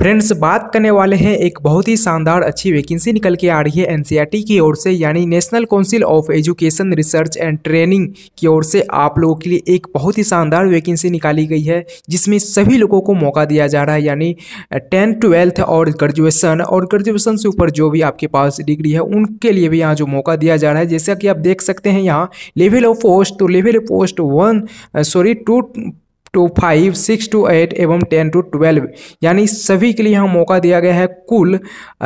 friends बात करने वाले हैं एक बहुत ही शानदार अच्छी वैकेंसी निकल के आ रही है एनसीईआरटी e की ओर से यानी national council of education research and training की ओर से आप लोगों के लिए एक बहुत ही शानदार वैकेंसी निकाली गई है जिसमें सभी लोगों को मौका दिया जा रहा है यानी टेंथ ट्वेल्थ और ग्रेजुएसन और ग्रेजुएसन से ऊपर जो भी आपके पास डिग्री है उनके लिए भी यहाँ जो मौका दिया जा रहा है जैसा कि आप देख सकते हैं यहाँ लेवल ऑफ पोस्ट तो level post one sorry two to five six to eight एवं टेन टू ट्वेल्व यानी सभी के लिए यहाँ मौका दिया गया है कुल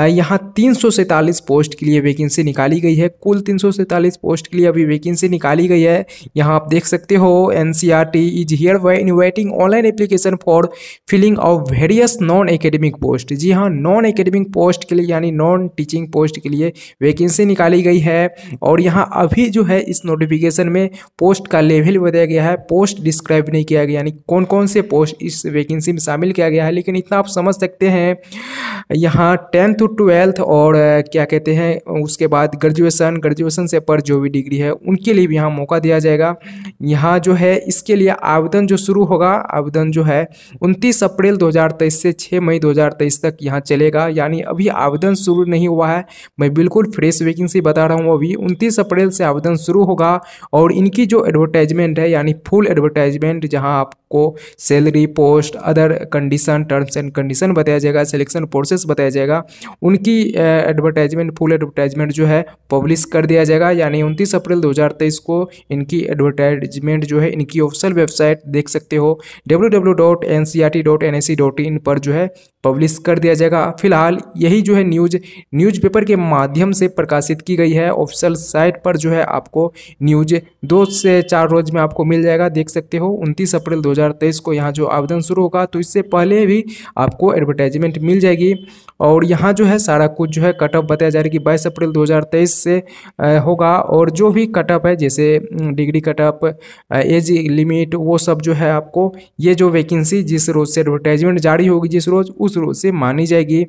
यहाँ तीन सौ सैंतालीस पोस्ट के लिए वैकेंसी निकाली गई है कुल तीन सौ सैंतालीस पोस्ट के लिए अभी वैकेंसी निकाली गई है यहाँ आप देख सकते हो N C R T is here waiting online application for filling of various non academic post जी हाँ नॉन एकेडमिक पोस्ट के लिए यानी नॉन टीचिंग पोस्ट के लिए वैकेंसी निकाली गई है और यहाँ अभी जो है इस नोटिफिकेशन में पोस्ट का लेवल बताया गया है पोस्ट डिस्क्राइब नहीं किया गया यानी कौन कौन से पोस्ट इस वैकेंसी में शामिल किया गया है लेकिन इतना आप समझ सकते हैं यहाँ टेंथ टू ट्वेल्थ और क्या कहते हैं उसके बाद ग्रेजुएसन ग्रेजुएसन से पर जो भी डिग्री है उनके लिए भी यहाँ मौका दिया जाएगा यहाँ जो है इसके लिए आवेदन जो शुरू होगा आवेदन जो है उनतीस अप्रैल दो से छः मई दो तक यहाँ चलेगा यानी अभी आवेदन शुरू नहीं हुआ है मैं बिल्कुल फ्रेश वैकेंसी बता रहा हूँ अभी उनतीस अप्रैल से आवेदन शुरू होगा और इनकी जो एडवर्टाइजमेंट है यानी फुल एडवर्टाइजमेंट जहाँ आप आपको salary post other condition terms and condition बताया जाएगा सिलेक्शन प्रोसेस बताया जाएगा उनकी एडवर्टाइजमेंट फुल एडवर्टाइजमेंट जो है पब्लिश कर दिया जाएगा यानी उनतीस अप्रैल दो को इनकी एडवर्टाइजमेंट जो है इनकी ऑफिशियल वेबसाइट देख सकते हो डब्ल्यू पर जो है पब्लिश कर दिया जाएगा फिलहाल यही जो है न्यूज न्यूज़पेपर के माध्यम से प्रकाशित की गई है ऑफिशियल साइट पर जो है आपको न्यूज दो से चार रोज में आपको मिल जाएगा देख सकते हो उनतीस अप्रैल दो 2023 को यहाँ जो आवेदन शुरू होगा तो इससे पहले भी आपको एडवर्टाइजमेंट मिल जाएगी और यहाँ जो है सारा कुछ जो है कट ऑफ बताया जा रहा है कि बाईस अप्रैल 2023 से होगा और जो भी कट ऑफ है जैसे degree cut off age limit वो सब जो है आपको ये जो वैकेंसी जिस रोज़ से एडवर्टाइजमेंट जारी होगी जिस रोज़ उस रोज़ से मानी जाएगी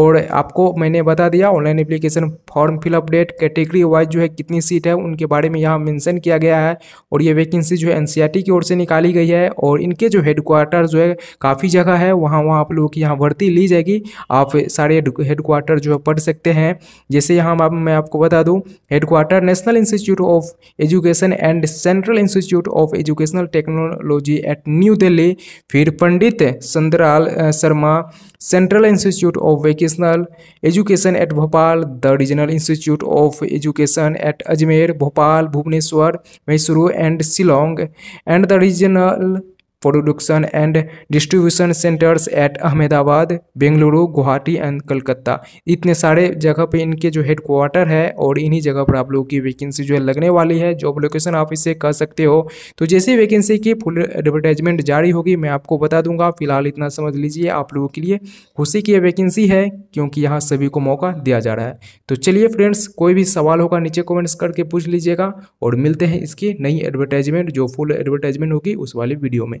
और आपको मैंने बता दिया online application form fill up date category wise जो है कितनी सीट है उनके बारे में यहाँ मैंसन किया गया है और ये वैकेंसी जो है एन e की ओर से निकाली गई है और इनके जो हेडक्वार्टर जो है काफ़ी जगह है वहाँ वहाँ आप लोगों की यहाँ भर्ती ली जाएगी आप सारे हेडक्वार्टर जो है पढ़ सकते हैं जैसे यहाँ आप, मैं आपको बता दूँ headquarter national institute of education and central institute of educational technology at New Delhi फिर Pandit Chandralal Sharma central institute of vocational education at Bhopal the regional institute of education at Ajmer Bhopal Bhubaneswar Mysuru and Shillong and the regional production and distribution centres at Ahmedabad Bengaluru Guwahati and Calcutta इतने सारे जगह पे इनके जो head quarter है और इन्हीं जगह पर आप लोगों की वैकेंसी जो है लगने वाली है जॉब लोकेशन आप इससे कह सकते हो तो जैसे वैकेंसी की फुल एडवर्टाइजमेंट जारी होगी मैं आपको बता दूंगा फिलहाल इतना समझ लीजिए आप लोगों के लिए खुशी की वैकेंसी है क्योंकि यहाँ सभी को मौका दिया जा रहा है तो चलिए फ्रेंड्स कोई भी सवाल होगा नीचे कॉमेंट्स करके पूछ लीजिएगा और मिलते हैं इसकी नई एडवर्टाइजमेंट जो फुल एडवर्टाइजमेंट होगी उस वाली वीडियो में